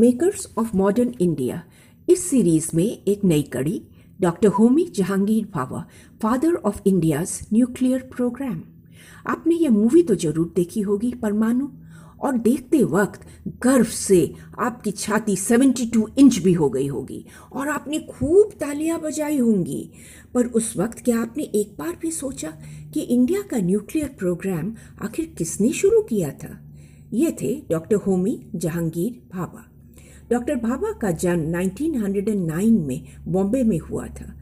makers of modern India इस series में एक नई कड़ी doctor Homi Jehangir Bhabha father of India's nuclear programme आपने यह मूवी तो जरूर देखी होगी परमाणु और देखते वक्त गर्व से आपकी छाती 72 इंच भी हो गई होगी और आपने खूब तालियां बजाई होंगी पर उस वक्त क्या आपने एक बार भी सोचा कि इंडिया का न्यूक्लियर प्रोग्राम आखिर किसने शुरू किया था ये थे डॉक्टर होमी जहांगीर भाभा डॉक्टर भाभा का जन्म 1909 में बॉम्बे में हुआ था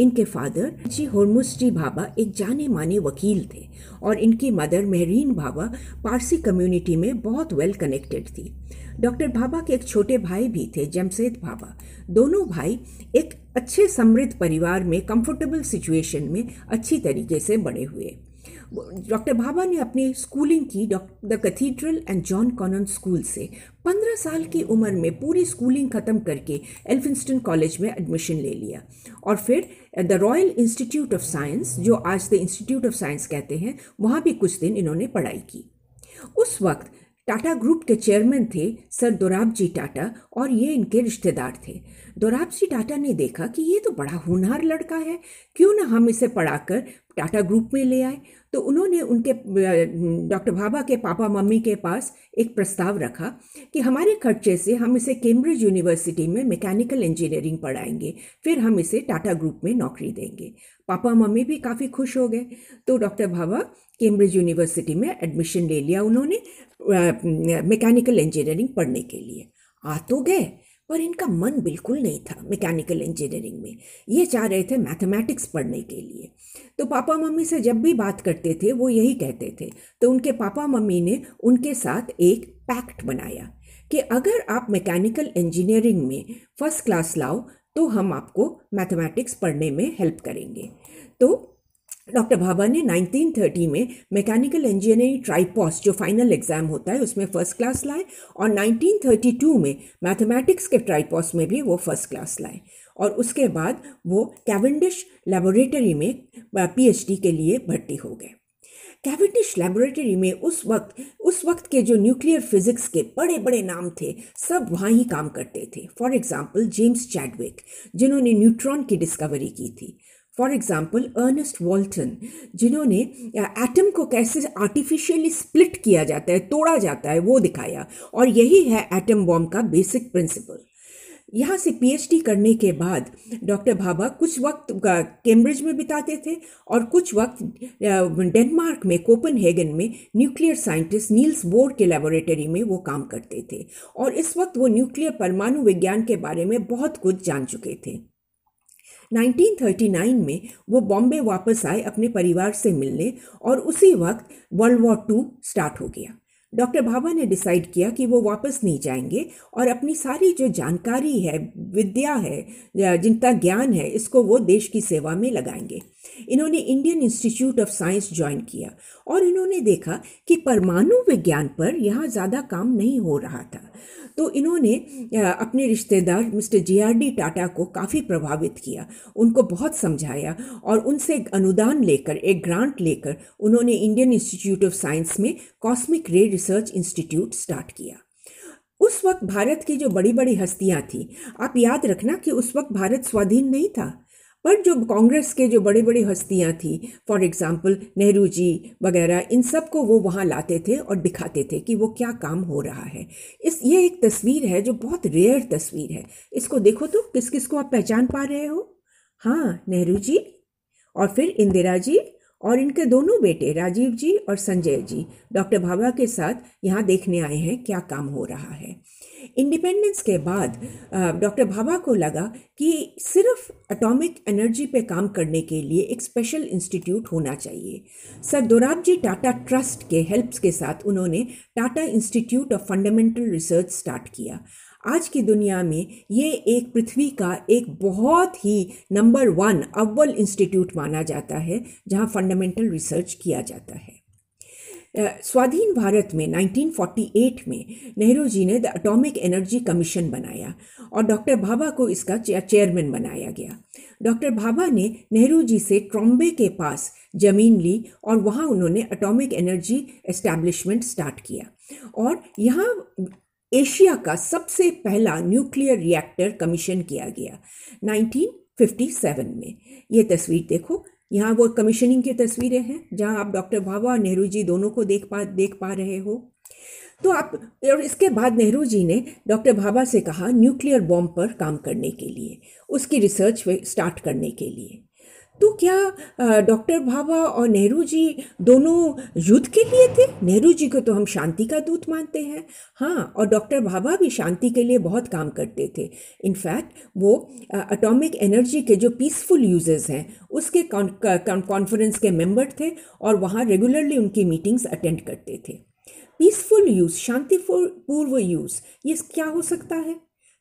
इनके फादर जी होर्मुस्ट्री भाभा एक जाने माने वकील थे और इनकी मदर मेहरीन भाभा पारसी कम्युनिटी में बहुत वेल कनेक्टेड थी डॉक्टर भाभा के एक छोटे भाई भी थे जमशेद भाभा दोनों भाई एक अच्छे समृद्ध परिवार में कंफर्टेबल सिचुएशन में अच्छी तरीके से बड़े हुए डॉक्टर भाभा ने अपनी स्कूलिंग की the Cathedral and John Connon school से पंद्रह साल की उम्र में पूरी स्कूलिंग ख़त्म करके एल्फिंस्टन कॉलेज में एडमिशन ले लिया और फिर the Royal Institute of Science जो आज द इंस्टीट्यूट ऑफ साइंस कहते हैं वहाँ भी कुछ दिन इन्होंने पढ़ाई की उस वक्त टाटा ग्रुप के चेयरमैन थे सर दोराब जी टाटा और ये इनके रिश्तेदार थे डोरापसी टाटा ने देखा कि ये तो बड़ा होनहार लड़का है क्यों ना हम इसे पढ़ाकर टाटा ग्रुप में ले आए तो उन्होंने उनके डॉक्टर भाभा के पापा मम्मी के पास एक प्रस्ताव रखा कि हमारे खर्चे से हम इसे कैम्ब्रिज यूनिवर्सिटी में मैकेनिकल इंजीनियरिंग पढ़ाएंगे फिर हम इसे टाटा ग्रुप में नौकरी देंगे पापा मम्मी भी काफ़ी खुश हो गए तो डॉक्टर भाभा कैम्ब्रिज यूनिवर्सिटी में एडमिशन ले लिया उन्होंने मैकेनिकल इंजीनियरिंग पढ़ने के लिए आ तो गए पर इनका मन बिल्कुल नहीं था मैकेनिकल इंजीनियरिंग में ये चाह रहे थे मैथमेटिक्स पढ़ने के लिए तो पापा मम्मी से जब भी बात करते थे वो यही कहते थे तो उनके पापा मम्मी ने उनके साथ एक पैक्ट बनाया कि अगर आप मैकेनिकल इंजीनियरिंग में फर्स्ट क्लास लाओ तो हम आपको मैथमेटिक्स पढ़ने में हेल्प करेंगे तो डॉक्टर भाभा ने 1930 में मैकेनिकल इंजीनियरिंग ट्राइपॉस जो फाइनल एग्ज़ाम होता है उसमें फ़र्स्ट क्लास लाए और 1932 में मैथमेटिक्स के ट्राइपॉस में भी वो फर्स्ट क्लास लाए और उसके बाद वो कैवेंडिश लेबोरेटरी में पीएचडी के लिए भर्ती हो गए कैविटिश लेबोरेटरी में उस वक्त उस वक्त के जो न्यूक्लियर फिजिक्स के बड़े बड़े नाम थे सब वहाँ ही काम करते थे फॉर एग्जाम्पल जेम्स चैडविक जिन्होंने न्यूट्रॉन की डिस्कवरी की थी फॉर एग्जाम्पल अर्नेस्ट वॉल्टन जिन्होंने एटम को कैसे आर्टिफिशियली स्प्लिट किया जाता है तोड़ा जाता है वो दिखाया और यही है एटम बॉम्ब का बेसिक प्रिंसिपल यहाँ से पीएचडी करने के बाद डॉक्टर भाभा कुछ वक्त कैम्ब्रिज में बिताते थे और कुछ वक्त डेनमार्क में कोपनहेगन में न्यूक्लियर साइंटिस्ट नील्स बोर के लेबोरेटरी में वो काम करते थे और इस वक्त वो न्यूक्लियर परमाणु विज्ञान के बारे में बहुत कुछ जान चुके थे 1939 में वो बॉम्बे वापस आए अपने परिवार से मिलने और उसी वक्त वर्ल्ड वॉर टू स्टार्ट हो गया डॉक्टर भाभा ने डिसाइड किया कि वो वापस नहीं जाएंगे और अपनी सारी जो जानकारी है विद्या है जिनका ज्ञान है इसको वो देश की सेवा में लगाएंगे इन्होंने Indian Institute of Science join किया और इन्होंने देखा कि परमाणु विज्ञान पर यहाँ ज़्यादा काम नहीं हो रहा था तो इन्होंने अपने रिश्तेदार mister J R D Tata को काफ़ी प्रभावित किया उनको बहुत समझाया और उनसे एक अनुदान लेकर एक ग्रांट लेकर उन्होंने इंडियन इंस्टीट्यूट ऑफ साइंस में cosmic ray research institute start किया उस वक्त भारत की जो बड़ी बड़ी हस्तियाँ थीं आप याद रखना कि उस वक्त भारत स्वाधीन नहीं था पर जो कांग्रेस के जो बड़े बड़ी हस्तियाँ थी फॉर एग्ज़ाम्पल नेहरू जी वगैरह इन सब को वो वहाँ लाते थे और दिखाते थे कि वो क्या काम हो रहा है इस ये एक तस्वीर है जो बहुत रेयर तस्वीर है इसको देखो तो किस किस को आप पहचान पा रहे हो हाँ नेहरू जी और फिर इंदिरा जी और इनके दोनों बेटे राजीव जी और संजय जी डॉक्टर भाभा के साथ यहाँ देखने आए हैं क्या काम हो रहा है इंडिपेंडेंस के बाद डॉक्टर भाभा को लगा कि सिर्फ एटॉमिक एनर्जी पे काम करने के लिए एक स्पेशल इंस्टीट्यूट होना चाहिए सर दोराबजी टाटा ट्रस्ट के हेल्प्स के साथ उन्होंने Tata Institute of Fundamental Research start किया आज की दुनिया में ये एक पृथ्वी का एक बहुत ही नंबर वन अव्वल इंस्टीट्यूट माना जाता है जहाँ फंडामेंटल रिसर्च किया जाता है स्वाधीन भारत में 1948 में नेहरू जी ने द एटॉमिक एनर्जी कमीशन बनाया और डॉक्टर भाभा को इसका चेयरमैन बनाया गया डॉक्टर भाभा ने नेहरू जी से ट्रॉम्बे के पास ज़मीन ली और वहाँ उन्होंने एटॉमिक एनर्जी एस्टैब्लिशमेंट स्टार्ट किया और यहाँ एशिया का सबसे पहला न्यूक्लियर रिएक्टर कमीशन किया गया 1957 में ये तस्वीर देखो यहाँ वो कमीशनिंग की तस्वीरें हैं जहाँ आप डॉक्टर भाभा और नेहरू जी दोनों को देख पा देख पा रहे हो तो आप और इसके बाद नेहरू जी ने डॉक्टर भाभा से कहा न्यूक्लियर बॉम्ब पर काम करने के लिए उसकी रिसर्च स्टार्ट करने के लिए तो क्या डॉक्टर भाभा और नेहरू जी दोनों युद्ध के लिए थे नेहरू जी को तो हम शांति का दूत मानते हैं हाँ और डॉक्टर भाभा भी शांति के लिए बहुत काम करते थे इनफैक्ट वो अटोमिक एनर्जी के जो पीसफुल यूजर्स हैं उसके कॉन्फ्रेंस के मेंबर थे और वहाँ रेगुलरली उनकी मीटिंग्स अटेंड करते थे पीसफुल यूज़ शांतिपूर्व यूज़ ये क्या हो सकता है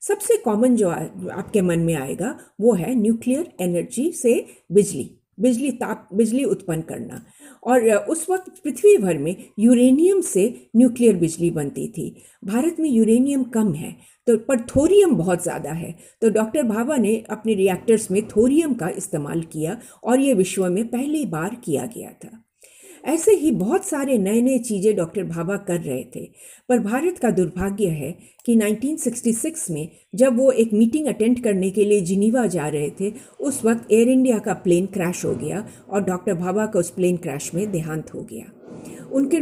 सबसे कॉमन जो आपके मन में आएगा वो है न्यूक्लियर एनर्जी से बिजली बिजली ताप बिजली उत्पन्न करना और उस वक्त पृथ्वी भर में यूरेनियम से न्यूक्लियर बिजली बनती थी भारत में यूरेनियम कम है तो पर थोरियम बहुत ज़्यादा है तो डॉक्टर भाभा ने अपने रिएक्टर्स में थोरियम का इस्तेमाल किया और ये विश्व में पहली बार किया गया था ऐसे ही बहुत सारे नए नए चीज़ें डॉक्टर भाभा कर रहे थे पर भारत का दुर्भाग्य है कि 1966 में जब वो एक मीटिंग अटेंड करने के लिए जिनीवा जा रहे थे उस वक्त एयर इंडिया का प्लेन क्रैश हो गया और डॉक्टर भाभा का उस प्लेन क्रैश में देहांत हो गया उनके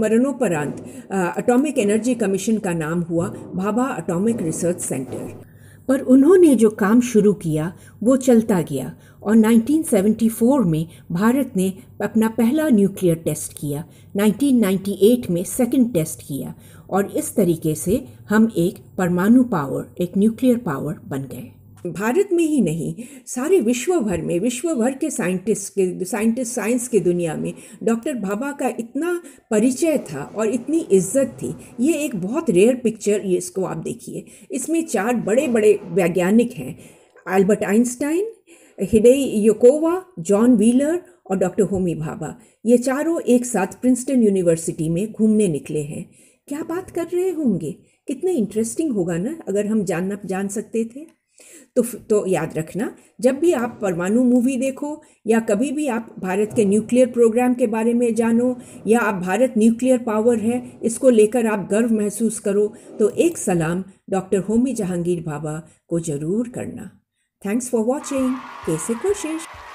मरणोपरांत अटोमिक एनर्जी कमीशन का नाम हुआ भाभा अटोमिक रिसर्च सेंटर पर उन्होंने जो काम शुरू किया वो चलता गया और 1974 में भारत ने अपना पहला न्यूक्लियर टेस्ट किया 1998 में सेकंड टेस्ट किया और इस तरीके से हम एक परमाणु पावर एक न्यूक्लियर पावर बन गए भारत में ही नहीं सारे विश्व भर में विश्व भर के साइंटिस्ट के साइंटिस्ट साइंस की दुनिया में डॉक्टर भाभा का इतना परिचय था और इतनी इज्जत थी ये एक बहुत रेयर पिक्चर ये इसको आप देखिए इसमें चार बड़े बड़े वैज्ञानिक हैं Albert Einstein Hideki Yukawa John Wheeler और डॉक्टर होमी भाभा ये चारों एक साथ प्रिंसटन यूनिवर्सिटी में घूमने निकले हैं क्या बात कर रहे होंगे कितने इंटरेस्टिंग होगा ना अगर हम जानना जान सकते थे तो तो याद रखना जब भी आप परमाणु मूवी देखो या कभी भी आप भारत के न्यूक्लियर प्रोग्राम के बारे में जानो या आप भारत न्यूक्लियर पावर है इसको लेकर आप गर्व महसूस करो तो एक सलाम डॉक्टर होमी जहांगीर बाबा को ज़रूर करना थैंक्स फॉर वॉचिंग कैसे कोशिश